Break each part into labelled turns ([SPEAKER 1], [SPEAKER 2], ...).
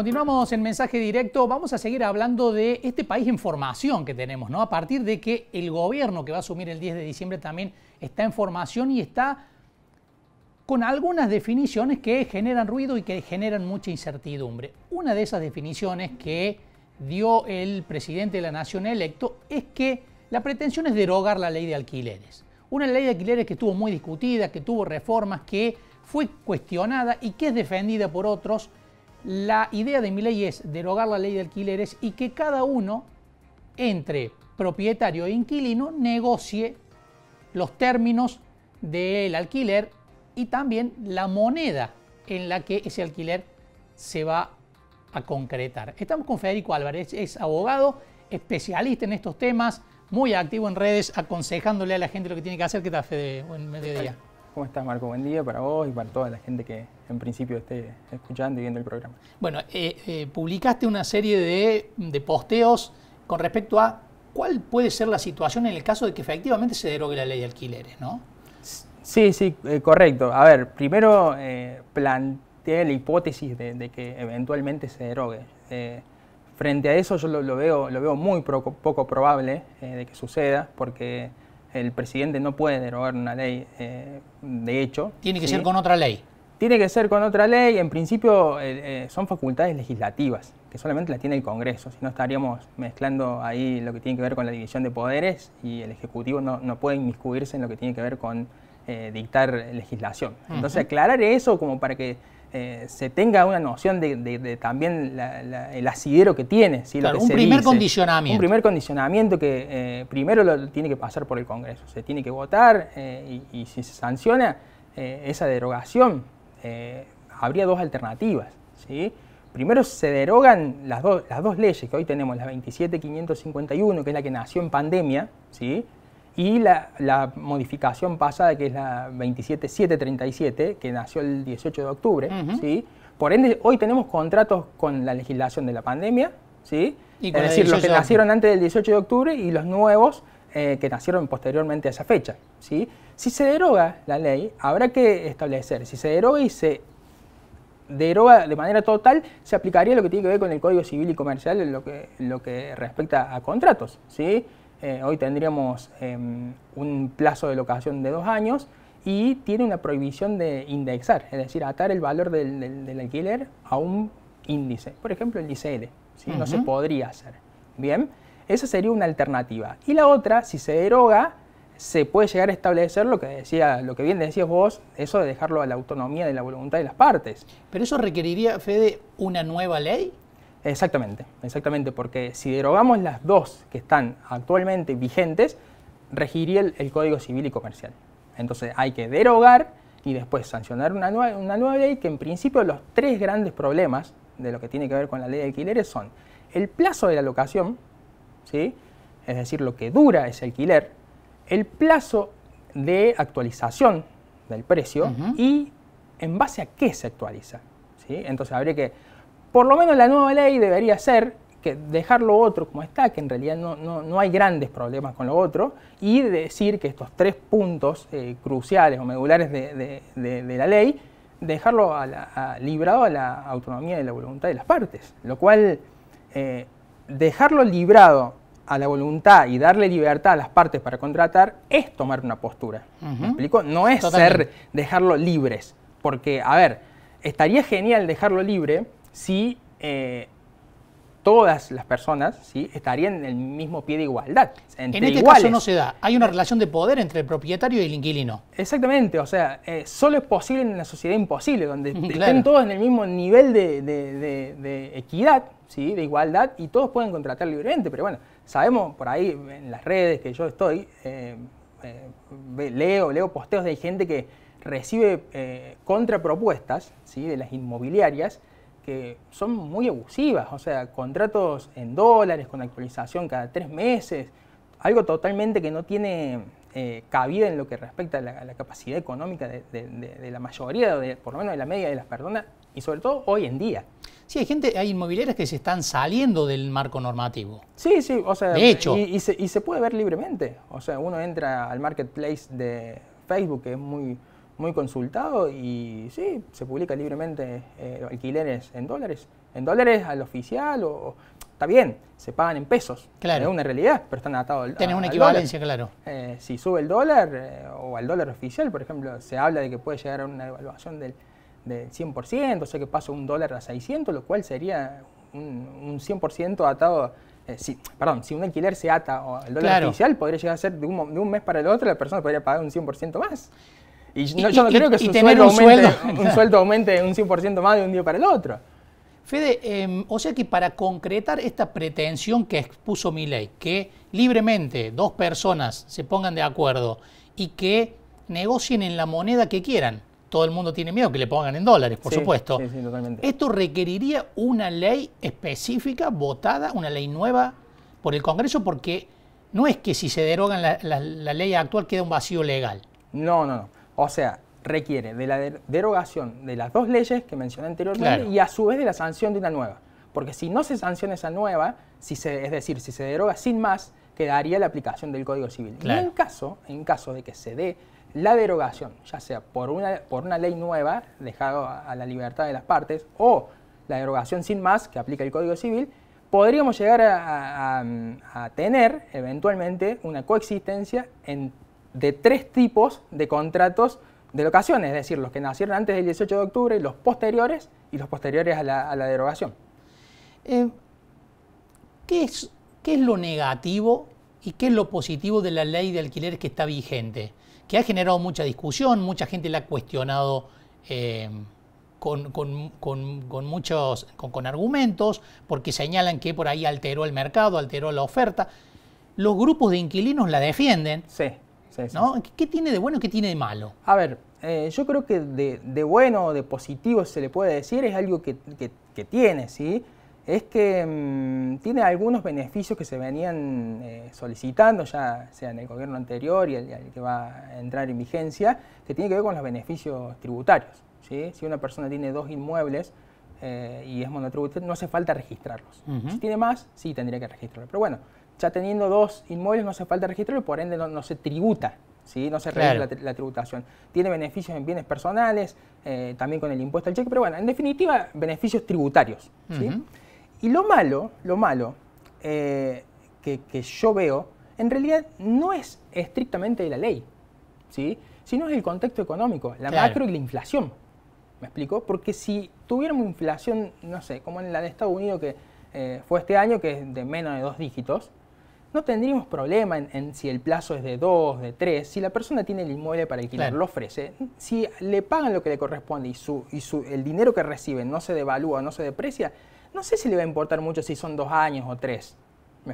[SPEAKER 1] continuamos en mensaje directo. Vamos a seguir hablando de este país en formación que tenemos, ¿no? A partir de que el gobierno que va a asumir el 10 de diciembre también está en formación y está con algunas definiciones que generan ruido y que generan mucha incertidumbre. Una de esas definiciones que dio el presidente de la Nación electo es que la pretensión es derogar la ley de alquileres. Una ley de alquileres que estuvo muy discutida, que tuvo reformas, que fue cuestionada y que es defendida por otros la idea de mi ley es derogar la ley de alquileres y que cada uno, entre propietario e inquilino, negocie los términos del alquiler y también la moneda en la que ese alquiler se va a concretar. Estamos con Federico Álvarez, es abogado, especialista en estos temas, muy activo en redes, aconsejándole a la gente lo que tiene que hacer. ¿Qué tal, Fede? Buen mediodía.
[SPEAKER 2] ¿Cómo estás, Marco? Buen día para vos y para toda la gente que en principio esté escuchando y viendo el programa.
[SPEAKER 1] Bueno, eh, eh, publicaste una serie de, posteos con respecto a cuál puede ser la situación en el caso de que efectivamente se derogue la ley de alquileres, ¿no?
[SPEAKER 2] Sí, sí, eh, correcto. A ver, primero planteé la hipótesis de, que eventualmente se derogue. frente a eso yo lo, veo, lo veo muy poco probable de que suceda porque el presidente no puede derogar una ley, eh, de hecho. Tiene que ser con otra ley. Tiene que ser con otra ley. En principio eh, eh, son facultades legislativas, que solamente las tiene el Congreso. Si no estaríamos mezclando ahí lo que tiene que ver con la división de poderes y el Ejecutivo no, no puede inmiscuirse en lo que tiene que ver con dictar legislación. Entonces aclarar eso como para que eh, se tenga una noción de, también el asidero que tiene. ¿sí? un primer condicionamiento. Un primer condicionamiento que eh, primero lo tiene que pasar por el Congreso, se tiene que votar eh, y, si se sanciona esa derogación, habría dos alternativas. ¿sí? Primero se derogan las, las dos leyes que hoy tenemos, la 27551, que es la que nació en pandemia, ¿sí? y la, la, modificación pasada, que es la 27737, que nació el 18 de octubre. ¿sí? Por ende, hoy tenemos contratos con la legislación de la pandemia, ¿sí? es decir, los que nacieron antes del 18 de octubre y los nuevos eh, que nacieron posteriormente a esa fecha. ¿sí? Si se deroga la ley, habrá que establecer, si se deroga y se deroga de manera total, se aplicaría lo que tiene que ver con el Código Civil y Comercial en lo que, lo que respecta a contratos. ¿sí? Eh, hoy tendríamos em, un plazo de locación de dos años y tiene una prohibición de indexar, es decir, atar el valor del, alquiler a un índice, por ejemplo el índice ¿sí? no se podría hacer. Bien, esa sería una alternativa. Y la otra, si se deroga, se puede llegar a establecer lo que decía, lo que bien decías vos, eso de dejarlo a la autonomía de la voluntad de las partes. Pero eso requeriría, Fede, una nueva ley. Exactamente, exactamente, porque si derogamos las dos que están actualmente vigentes, regiría el, Código Civil y Comercial. Entonces hay que derogar y después sancionar una nueva, una nueva ley que en principio los tres grandes problemas de lo que tiene que ver con la ley de alquileres son el plazo de la locación, ¿sí? es decir, lo que dura ese alquiler, el plazo de actualización del precio y en base a qué se actualiza. ¿sí? Entonces habría que por lo menos la nueva ley debería ser que dejar lo otro como está, que en realidad no, hay grandes problemas con lo otro, y decir que estos tres puntos eh, cruciales o medulares de, la ley, dejarlo librado a la autonomía y la voluntad de las partes, lo cual eh, dejarlo librado a la voluntad y darle libertad a las partes para contratar es tomar una postura. ¿Me explico? No es ser dejarlo libres, porque, a ver, estaría genial dejarlo libre, si eh, todas las personas estarían en el mismo pie de igualdad. en este caso no se da. Hay una relación de poder entre el propietario y el inquilino. Exactamente. O sea, eh, solo es posible en una sociedad imposible, donde estén todos en el mismo nivel de, equidad, de igualdad, y todos pueden contratar libremente. Pero bueno, sabemos por ahí en las redes que yo estoy, eh, leo, leo posteos de gente que recibe contrapropuestas de las inmobiliarias que son muy abusivas, o sea, contratos en dólares, con actualización cada tres meses, algo totalmente que no tiene eh, cabida en lo que respecta a la, capacidad económica de, la mayoría, de por lo menos de la media de las personas, y sobre todo hoy en día. Sí, hay gente, hay inmobiliarias que se están saliendo del marco normativo. Sí, sí, o sea, de hecho. se, y se puede ver libremente. O sea, uno entra al marketplace de Facebook, que es muy muy consultado y sí, se publica libremente eh, alquileres en dólares. En dólares al oficial o, está bien, se pagan en pesos. Claro. Es una realidad, pero están atados dólar. una equivalencia, claro. Eh, si sube el dólar eh, o al dólar oficial, por ejemplo, se habla de que puede llegar a una evaluación del, del 100%, o sea que pasa un dólar a 600, lo cual sería un, un 100% atado si, perdón, si un alquiler se ata o dólar oficial, podría llegar a ser de un, de un, mes para el otro, la persona podría pagar un 100% más. Y, yo no creo que su un, sueldo,
[SPEAKER 1] aumente, un 100% más de un día para el otro. Fede, em, o sea que para concretar esta pretensión que expuso mi ley, que libremente dos personas se pongan de acuerdo y que negocien en la moneda que quieran, todo el mundo tiene miedo que le pongan en dólares, por supuesto. Sí, sí, totalmente. Esto requeriría una ley específica, votada, una ley nueva por el Congreso, porque no es que si se derogan la, ley actual quede un vacío
[SPEAKER 2] legal. No, no, no. O sea, requiere de la derogación de las dos leyes que mencioné anteriormente y a su vez de la sanción de una nueva. Porque si no se sanciona esa nueva, si es decir, si se deroga sin más, quedaría la aplicación del Código Civil. Y en caso, en caso de que se dé la derogación, ya sea por una, por una ley nueva, dejado a, la libertad de las partes, o la derogación sin más que aplica el Código Civil, podríamos llegar a, a tener eventualmente una coexistencia en de tres tipos de contratos de locaciones, es decir, los que nacieron antes del 18 de octubre, los posteriores
[SPEAKER 1] y los posteriores a la, derogación. Eh, ¿qué, es, ¿Qué es lo negativo y qué es lo positivo de la ley de alquiler que está vigente? Que ha generado mucha discusión, mucha gente la ha cuestionado eh, con, muchos con argumentos, porque señalan que por ahí alteró el mercado, alteró la oferta. Los grupos de inquilinos la defienden. Sí ¿no? ¿Qué tiene de bueno o qué tiene de malo?
[SPEAKER 2] A ver, eh, yo creo que de, bueno bueno, de positivo se le puede decir, es algo que, tiene, ¿sí? Es que mm, tiene algunos beneficios que se venían eh, solicitando ya, sea en el gobierno anterior y el, que va a entrar en vigencia, que tiene que ver con los beneficios tributarios. ¿sí? Si una persona tiene dos inmuebles eh, y es monotributario, no hace falta registrarlos. Si tiene más, sí tendría que registrarlo. Pero bueno, ya teniendo dos inmuebles no hace falta registrarlo, y por ende no, se tributa, ¿sí? no se la, tributación. Tiene beneficios en bienes personales, eh, también con el impuesto al cheque, pero bueno, en definitiva, beneficios tributarios. Y lo malo, lo malo eh, que, yo veo, en realidad no es estrictamente la ley, ¿sí? sino es el contexto económico, la macro y la inflación. ¿Me explico? Porque si tuviéramos inflación, no sé, como en la de Estados Unidos que eh, fue este año, que es de menos de dos dígitos, no tendríamos problema en, si el plazo es de dos, de tres. si la persona tiene el inmueble para alquilar, lo ofrece, si le pagan lo que le corresponde y, su, y su, el dinero que reciben no se devalúa, no se deprecia, no sé si le va a importar mucho si son dos años o tres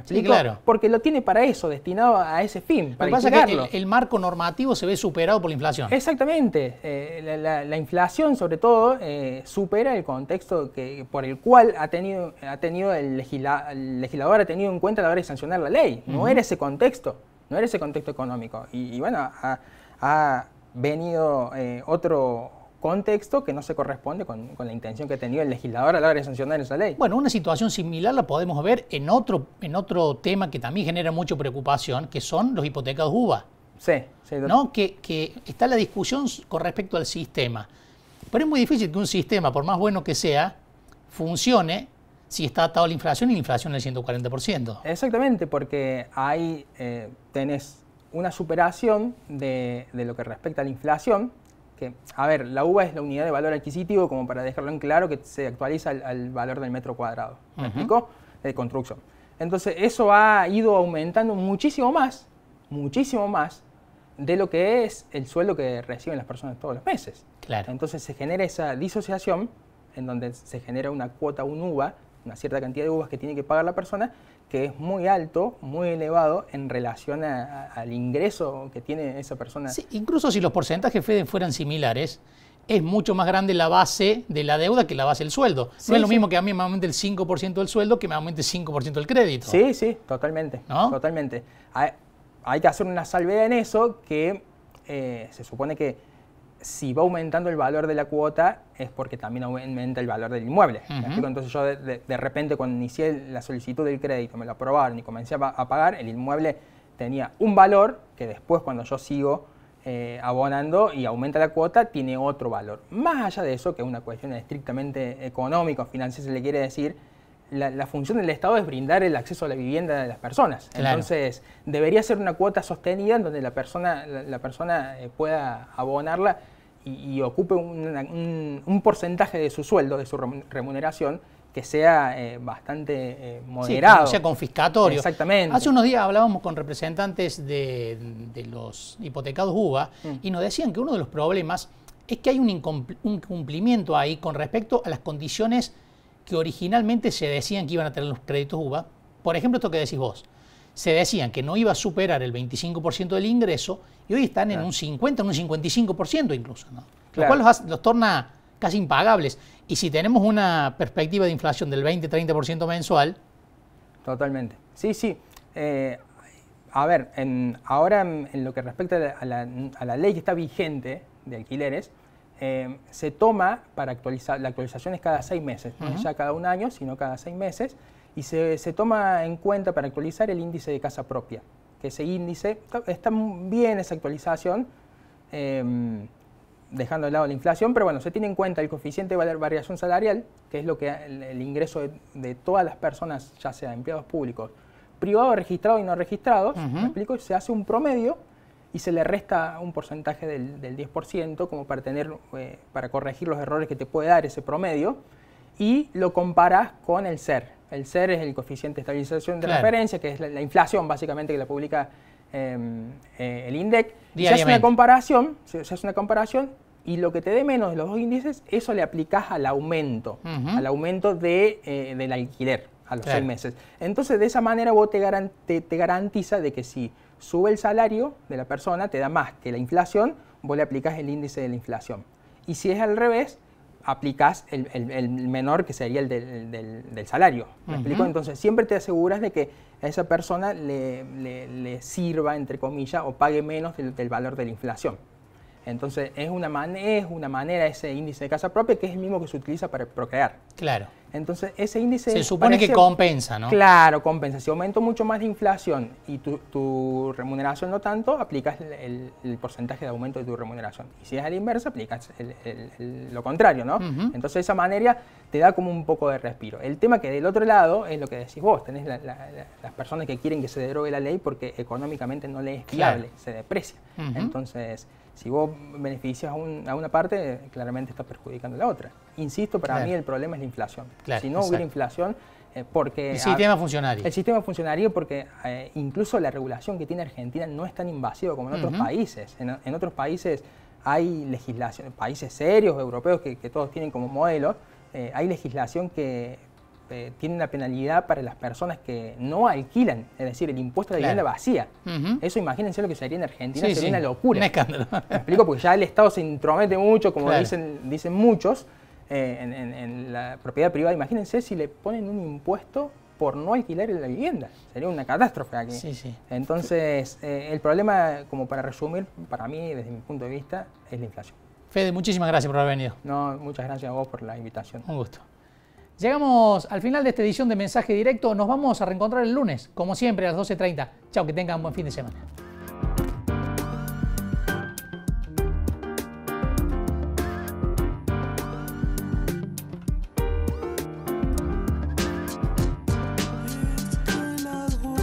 [SPEAKER 2] claro. Porque lo tiene para eso, destinado a ese fin. Para que
[SPEAKER 1] el, marco normativo se ve superado por la inflación.
[SPEAKER 2] Exactamente. Eh, la, inflación, sobre todo, eh, supera el contexto que, por el cual ha tenido, ha tenido el, legislador ha tenido en cuenta la hora de sancionar la ley. No era ese contexto. No era ese contexto económico. Y, bueno, ha, venido eh, otro contexto que no se corresponde con, la
[SPEAKER 1] intención que ha tenido el legislador a la hora de sancionar esa ley. Bueno, una situación similar la podemos ver en otro, en otro tema que también genera mucha preocupación, que son los hipotecas UBA. Sí, sí. ¿no? Que, que está la discusión con respecto al sistema. Pero es muy difícil que un sistema, por más bueno que sea, funcione si está atado a la inflación y la inflación es del 140%.
[SPEAKER 2] Exactamente, porque ahí eh, tenés una superación de, de lo que respecta a la inflación, que, a ver, la UVA es la unidad de valor adquisitivo, como para dejarlo en claro, que se actualiza al, valor del metro cuadrado, ¿me De construcción. Entonces, eso ha ido aumentando muchísimo más, muchísimo más, de lo que es el sueldo que reciben las personas todos los meses. Claro. Entonces, se genera esa disociación en donde se genera una cuota, un UVA, una cierta cantidad de uvas que tiene que pagar la persona, que es muy alto, muy elevado en relación al ingreso que tiene esa persona. Sí,
[SPEAKER 1] incluso si los porcentajes Fede fueran similares, es mucho más grande la base de la deuda que la base del sueldo. no es lo mismo que a mí me aumente el 5% del sueldo que me aumente el 5% del crédito. Sí,
[SPEAKER 2] sí, totalmente. Totalmente. Hay, que hacer una salvedad en eso que eh, se supone que si va aumentando el valor de la cuota es porque también aumenta el valor del inmueble. Entonces yo de, repente cuando inicié la solicitud del crédito, me lo aprobaron y comencé a, pagar, el inmueble tenía un valor que después cuando yo sigo eh, abonando y aumenta la cuota tiene otro valor. Más allá de eso, que es una cuestión estrictamente económica, financiera se le quiere decir, la, función del Estado es brindar el acceso a la vivienda de las personas. Entonces, debería ser una cuota sostenida en donde la persona, la persona eh, pueda abonarla y, ocupe un, porcentaje de su sueldo, de su remuneración, que sea eh, bastante eh, moderado. Sí, no sea confiscatorio. Exactamente. Hace unos
[SPEAKER 1] días hablábamos con representantes de, los hipotecados UBA mm. y nos decían que uno de los problemas es que hay un incumplimiento ahí con respecto a las condiciones que originalmente se decían que iban a tener los créditos UBA. Por ejemplo, esto que decís vos, se decían que no iba a superar el 25% del ingreso y hoy están en un 50, en un 55% incluso, lo cual los, torna casi impagables. Y si tenemos una perspectiva de inflación del 20-30% mensual... Totalmente. Sí, sí. Eh, a ver, ahora en lo que respecta a la,
[SPEAKER 2] ley que está vigente de alquileres, eh, se toma para actualizar, la actualización es cada seis meses, no ya cada un año, sino cada seis meses y se, toma en cuenta para actualizar el índice de casa propia, que ese índice, está bien esa actualización, em, dejando de lado la inflación, pero bueno, se tiene en cuenta el coeficiente de variación salarial, que es lo que el, ingreso de, todas las personas, ya sea empleados públicos, privados, registrados y no registrados, ¿me explico? Se hace un promedio y se le resta un porcentaje del, del 10% como para, tener, eh, para corregir los errores que te puede dar ese promedio y lo comparas con el ser, el CER es el coeficiente de estabilización de referencia, que es la, inflación básicamente que la publica em, eh, el INDEC. Y se una comparación, una comparación y lo que te dé menos de los dos índices, eso le aplicás al aumento, al aumento eh, del alquiler a los seis meses. Entonces, de esa manera vos te, garantiza de que si sube el salario de la persona, te da más que la inflación, vos le aplicás el índice de la inflación. Y si es al revés, aplicas el, menor, que sería el del, del, salario. ¿Me explico? Entonces, siempre te aseguras de que a esa persona le, le, le sirva, entre comillas, o pague menos del, del, valor de la inflación. Entonces, es una, man es una manera, ese índice de casa propia, que es el mismo que se utiliza para procrear. Claro. Entonces, ese índice... Se supone que compensa, ¿no? Claro, compensa. Si aumento mucho más la inflación y tu, tu remuneración no tanto, aplicas el, porcentaje de aumento de tu remuneración. Y si es al inverso, aplicas lo contrario, ¿no? Entonces, de esa manera te da como un poco de respiro. El tema que del otro lado es lo que decís vos, tenés las personas que quieren que se derogue la ley porque económicamente no le es viable, se deprecia. Entonces... Si vos beneficias a, una parte, claramente estás perjudicando a la otra. Insisto, para mí el problema es la inflación. si no hubiera inflación, eh, porque... El sistema funcionaría. El sistema funcionaría porque eh, incluso la regulación que tiene Argentina no es tan invasiva como en otros países. En, otros países hay legislación, países serios, europeos, que, todos tienen como modelo, eh, hay legislación que eh, tiene una penalidad para las personas que no alquilan, es decir, el impuesto de la vivienda vacía. Eso imagínense lo que sería en Argentina, sería una locura. Un
[SPEAKER 1] escándalo.
[SPEAKER 2] Me explico, porque ya el Estado se intromete mucho, como dicen, dicen muchos, eh, en, la propiedad privada. Imagínense si le ponen un impuesto por no alquilar la vivienda. Sería una catástrofe aquí. Sí, Entonces, eh, el problema, como para resumir, para mí, desde
[SPEAKER 1] mi punto de vista, es la inflación. Fede, muchísimas gracias por haber venido. No, muchas gracias a vos por la invitación. Un gusto. Llegamos al final de esta edición de Mensaje Directo. Nos vamos a reencontrar el lunes, como siempre, a las 12.30. Chao, que tengan un buen fin de semana.